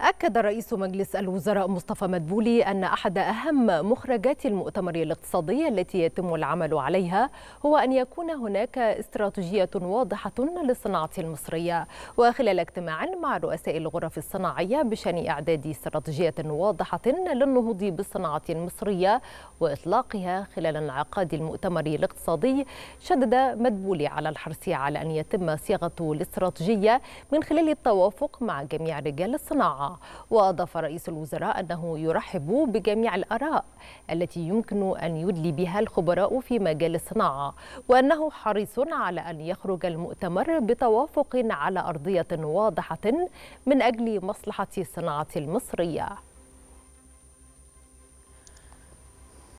أكد رئيس مجلس الوزراء مصطفى مدبولي أن أحد أهم مخرجات المؤتمر الاقتصادي التي يتم العمل عليها هو أن يكون هناك استراتيجية واضحة للصناعة المصرية وخلال اجتماع مع رؤساء الغرف الصناعية بشأن إعداد استراتيجية واضحة للنهوض بالصناعة المصرية وإطلاقها خلال انعقاد المؤتمر الاقتصادي شدد مدبولي على الحرص على أن يتم صياغة الاستراتيجية من خلال التوافق مع جميع رجال الصناعة وأضاف رئيس الوزراء أنه يرحب بجميع الآراء التي يمكن أن يدلي بها الخبراء في مجال الصناعة وأنه حريص على أن يخرج المؤتمر بتوافق على أرضية واضحة من أجل مصلحة الصناعة المصرية